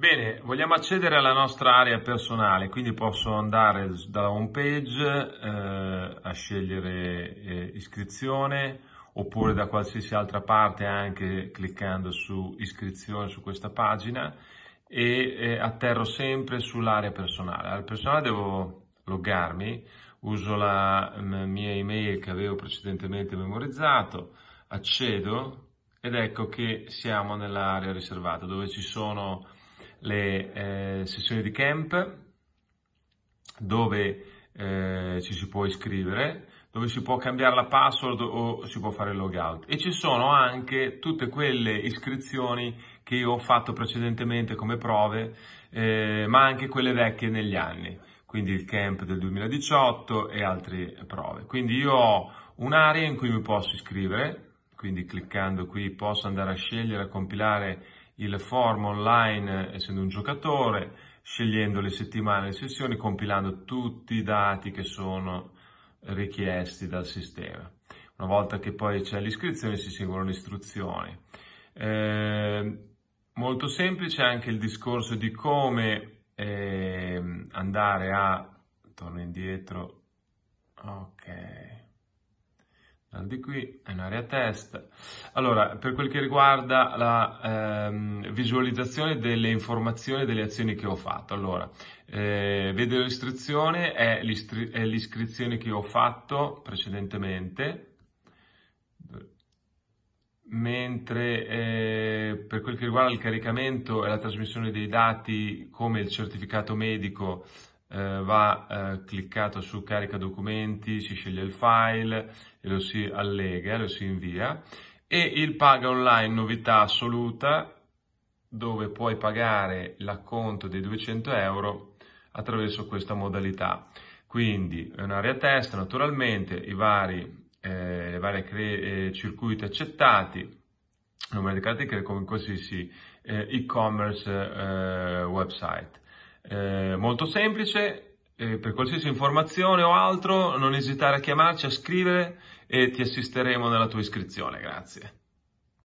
Bene, vogliamo accedere alla nostra area personale, quindi posso andare dalla home page eh, a scegliere eh, iscrizione oppure da qualsiasi altra parte anche cliccando su iscrizione su questa pagina e eh, atterro sempre sull'area personale. Al personale devo loggarmi, uso la mia email che avevo precedentemente memorizzato, accedo ed ecco che siamo nell'area riservata dove ci sono le eh, sessioni di camp dove eh, ci si può iscrivere, dove si può cambiare la password o si può fare il logout e ci sono anche tutte quelle iscrizioni che io ho fatto precedentemente come prove, eh, ma anche quelle vecchie negli anni, quindi il camp del 2018 e altre prove. Quindi io ho un'area in cui mi posso iscrivere, quindi cliccando qui posso andare a scegliere, a compilare il form online essendo un giocatore, scegliendo le settimane e le sessioni, compilando tutti i dati che sono richiesti dal sistema. Una volta che poi c'è l'iscrizione si seguono le istruzioni. Eh, molto semplice anche il discorso di come eh, andare a... torno indietro, ok di qui, è un'area test. Allora, per quel che riguarda la ehm, visualizzazione delle informazioni e delle azioni che ho fatto, allora, eh, vedo l'istruzione, è, è l'iscrizione che ho fatto precedentemente, mentre eh, per quel che riguarda il caricamento e la trasmissione dei dati come il certificato medico eh, va eh, cliccato su carica documenti, si sceglie il file e lo si allega, lo si invia e il paga online novità assoluta dove puoi pagare l'acconto dei 200 euro attraverso questa modalità. Quindi è un'area test naturalmente, i vari, eh, vari eh, circuiti accettati, numero di carte che come qualsiasi eh, e-commerce eh, website eh, molto semplice, eh, per qualsiasi informazione o altro non esitare a chiamarci, a scrivere e ti assisteremo nella tua iscrizione, grazie.